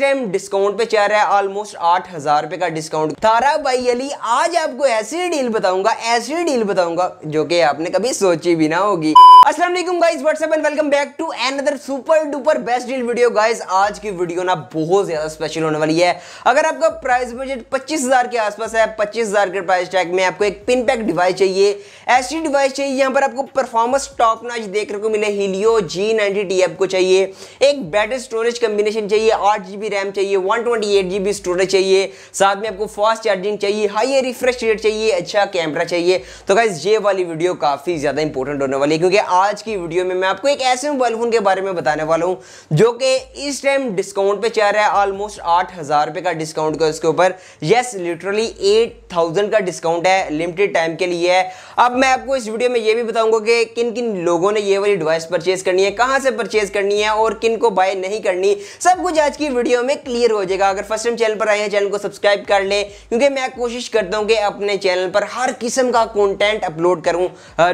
time discount पे चल रहा है ऑलमोस्ट आठ हजार रुपए का डिस्काउंट तारा भाई अली आज आपको ऐसी डील बताऊंगा ऐसी डील बताऊंगा जो कि आपने कभी सोची भी ना होगी असलम guys what's up and welcome back to another super duper best deal video guys आज की वीडियो ना बहुत ज्यादा स्पेशल होने वाली है अगर आपका प्राइस बजट 25000 के आसपास है 25000 के प्राइस टैग में आपको एक पिन पैक डिवाइस चाहिए ऐसी डिवाइस चाहिए यहाँ पर आपको परफॉर्मेंस टॉप नॉच देखने को मिले हीलियो जी नाइनटी टी आपको चाहिए एक बैटरी स्टोरेज कम्बिनेशन चाहिए आठ जीबी रैम चाहिए one twenty eight GB storage चाहिए साथ में आपको फास्ट चार्जिंग चाहिए हाई रिफ्रेश रेट चाहिए अच्छा कैमरा चाहिए तो गाइज ये वाली वीडियो काफ़ी ज़्यादा इंपॉर्टेंट होने वाली है क्योंकि आज की वीडियो में मैं आपको एक ऐसे मोबाइल फ़ोन के बारे में बताने वाला हूँ जो कि इस टाइम डिस्काउंट पे चाह रहा है ऑलमोस्ट आठ हज़ार का डिस्काउंट का उसके ऊपर येस लिटरली एट थाउजेंड का डिस्काउंट है लिमिटेड टाइम के लिए है अब मैं आपको इस वीडियो में यह भी बताऊंगा कि किन किन लोगों ने ये वाली डिवाइस परचेज करनी है कहाँ से परचेज करनी है और किन को बाय नहीं करनी सब कुछ आज की वीडियो वीडियो में क्लियर हो जाएगा अगर फर्स्ट टाइम चैनल पर आए हैं चैनल को सब्सक्राइब कर लें क्योंकि मैं कोशिश करता हूँ कि अपने चैनल पर हर किस्म का कंटेंट अपलोड करूँ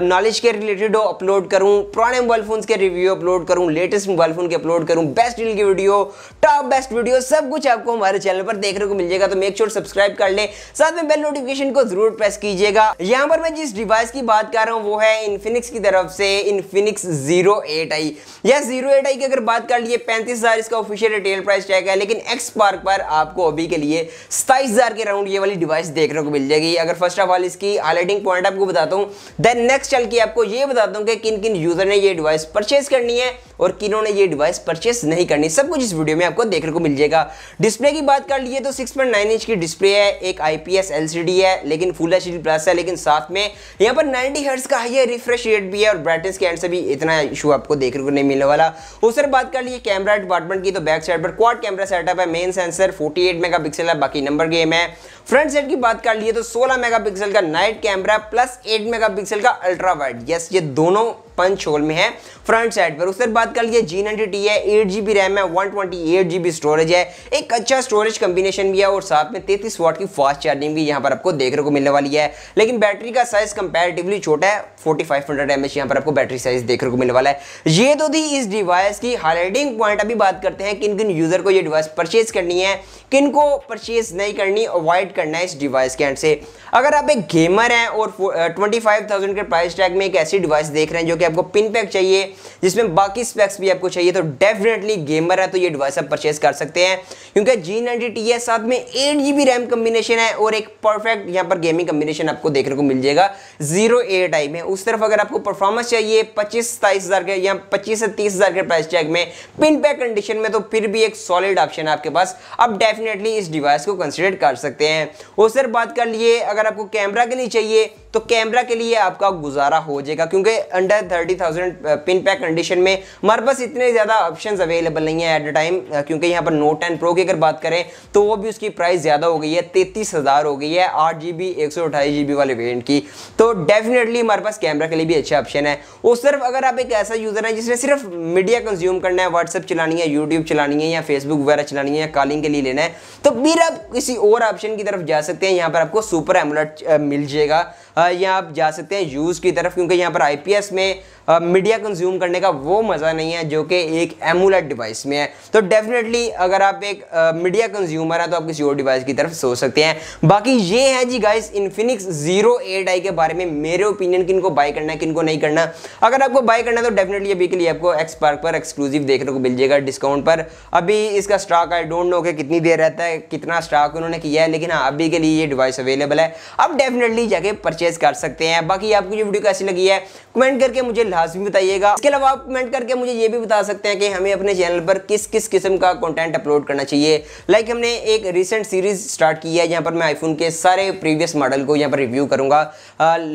नॉलेज के रिलेटेड हो अपलोड करूँ पुराने मोबाइल फोन के रिव्यू अपलोड करूँ लेटेस्ट मोबाइल फोन के अपलोड करूँ बेस्ट डील की वीडियो टॉप बेस्ट वीडियो सब कुछ आपको हमारे चैनल पर देखने को मिल जाएगा तो मेक श्योर सब्सक्राइब कर लें साथ में बेल नोटिफिकेशन को जरूर प्रेस कीजिएगा यहाँ पर मैं जिस डिवाइस की बात कर रहा हूँ वो है इन्फिनिक्स की तरफ से इन्फिनिक्स जीरो एट आई या जीरो एट आई की अगर बात कर लिए पैंतीस हजार इसका ऑफिशियल रिटेल प्राइस टैग है लेकिन एक्स पार्क पर आपको अभी के लिए सताइस हज़ार के राउंड ये वाली डिवाइस देखने को मिल जाएगी अगर फर्स्ट ऑफ ऑल इसकी हाईलाइटिंग पॉइंट आपको बताता हूँ देन नेक्स्ट चल के आपको ये बताता हूँ कि किन किन यूज़र ने ये डिवाइस परचेज करनी है और किन्होंने ये डिवाइस परचेस नहीं करनी सब कुछ इस वीडियो में आपको देखने को मिल जाएगा डिस्प्ले की बात कर लिए तो 6.9 इंच की डिस्प्ले है एक आईपीएस एलसीडी है लेकिन फुल एच प्लस है लेकिन साथ में यहाँ पर नाइनटी हर्ट्स का हाई रिफ्रेश रेट भी है और ब्राइटनेस के एंड से भी इतना इशू आपको देखने को नहीं मिलने वाला उस बात कर लिए कैमरा डिपार्टमेंट की तो बैक साइड पर क्वाड कैमरा सेटअप है मेन सेंसर फोर्टी एट है बाकी नंबर गेम है फ्रंट साइड की बात कर लिए तो 16 मेगापिक्सल का नाइट कैमरा प्लस 8 मेगापिक्सल का अल्ट्रा वाइड यस ये दोनों पंच होल में है फ्रंट साइड पर उससे बात कर लीजिए जी टी है एट जी बी रैम है वन ट्वेंटी एट जी बी स्टोरेज है एक अच्छा स्टोरेज कम्बिनेशन भी है और साथ में तैतीस वॉट की फास्ट चार्जिंग भी यहाँ पर आपको देखने को मिलने वाली है लेकिन बैटरी का साइज कंपेरेटिवली छोटा है forty five hundred M H यहाँ पर आपको बैटरी साइज देखने को मिलने वाला है ये तो थी इस डिवाइस की हाईलाइटिंग पॉइंट अभी बात करते हैं किन किन यूजर को ये डिवाइस परचेज करनी है किन को परचेज नहीं करनी अवॉइड करना है इस डिवाइस के एंड से अगर आप एक गेमर हैं और ट्वेंटी फाइव थाउजेंड के प्राइस टैग में एक ऐसी डिवाइस देख रहे हैं जो कि आपको पिन पैक चाहिए जिसमें बाकी स्पेक्स भी आपको चाहिए तो डेफिनेटली गेमर है तो ये डिवाइस आप परचेज कर सकते हैं क्योंकि जी नाइनटी है साथ में एट जी रैम कम्बिनेशन है और एक परफेक्ट यहाँ पर गेमिंग कम्बिनेशन आपको देखने को मिल जाएगा जीरो एट आई में उस तरफ अगर आपको परफॉर्मेंस चाहिए पच्चीस सताईस हज़ार के या पच्चीस से तीस हज़ार के प्राइस चैक में पिन पैक कंडीशन में तो फिर भी एक सॉलिड ऑप्शन है आपके पास आप डेफिनेटली इस डिवाइस को कंसिडर कर सकते हैं और सर बात कर लिए अगर आपको कैमरा के लिए चाहिए तो कैमरा के लिए आपका गुजारा हो जाएगा क्योंकि under thirty thousand pin pack condition में हमारे पास इतने ज़्यादा ऑप्शन अवेलेबल नहीं है एट अ टाइम क्योंकि यहाँ पर नोट टेन प्रो की अगर बात करें तो वो भी उसकी प्राइस ज़्यादा हो गई है तैतीस हज़ार हो गई है आठ जी बी एक सौ अट्ठाईस जी बी वाले वेरियंट की तो डेफिनेटली हमारे पास कैमरा के लिए भी अच्छा ऑप्शन है और सिर्फ अगर आप एक ऐसा यूज़र है जिसने सिर्फ मीडिया कंज्यूम करना है व्हाट्सअप चलानी है यूट्यूब चलानी है या फेसबुक वगैरह चलानी है या कॉलिंग के लिए लेना है तो फिर आप किसी और ऑप्शन की तरफ जा सकते हैं यहाँ पर आपको सुपर एमुलेट uh, मिल जाएगा यहाँ आप जा सकते हैं यूज़ की तरफ क्योंकि यहाँ पर आई में मीडिया कंज्यूम करने का वो मज़ा नहीं है जो कि एक एमुलेट डिवाइस में है तो डेफिनेटली अगर आप एक मीडिया कंज्यूमर हैं तो आप किसी और डिवाइस की तरफ सोच सकते हैं बाकी ये है जी guys Infinix zero eight I के बारे में मेरे ओपिनियन किनको बाय करना है किनको नहीं करना अगर आपको बाय करना है तो डेफिनेटली अभी के लिए आपको एक्सपार्क पर एक्सक्लूसिव देखने को मिल जाएगा डिस्काउंट पर अभी इसका स्टॉक आई डोंट नो कि कितनी देर रहता है कितना स्टॉक उन्होंने किया है लेकिन हाँ अभी के लिए ये डिवाइस अवेलेबल है आप डेफिनेटली जाके परचेज परचेज कर सकते हैं बाकी आपको ये वीडियो कैसी लगी है कमेंट करके मुझे लाजमी बताइएगा इसके अलावा आप कमेंट करके मुझे ये भी बता सकते हैं कि हमें अपने चैनल पर किस किस किस्म का कंटेंट अपलोड करना चाहिए लाइक हमने एक रिसेंट सीरीज स्टार्ट की है जहाँ पर मैं आईफोन के सारे प्रीवियस मॉडल को यहाँ पर रिव्यू करूँगा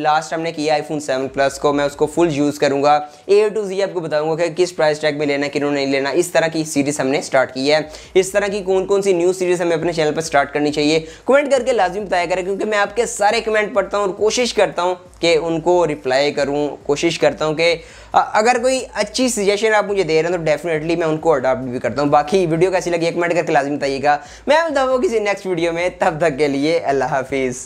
लास्ट हमने किया आईफोन सेवन प्लस को मैं उसको फुल यूज़ करूँगा ए टू जी आपको बताऊँगा कि किस प्राइस टैग में लेना क्यों नहीं लेना इस तरह की सीरीज़ हमने स्टार्ट की है इस तरह की कौन कौन सी न्यू सीरीज़ हमें अपने चैनल पर स्टार्ट करनी चाहिए कमेंट करके लाजमी बताया करें क्योंकि मैं आपके सारे कमेंट पढ़ता हूँ और कोशिश कोशिश करता हूँ कि उनको रिप्लाई करूँ कोशिश करता हूँ कि अगर कोई अच्छी सजेशन आप मुझे दे रहे हैं तो डेफिनेटली मैं उनको अडॉप्ट भी करता हूँ बाकी वीडियो कैसी लगी एक मिनट करके लाजमी बताइएगा मैं बताऊँ किसी नेक्स्ट वीडियो में तब तक के लिए अल्लाह हाफिज़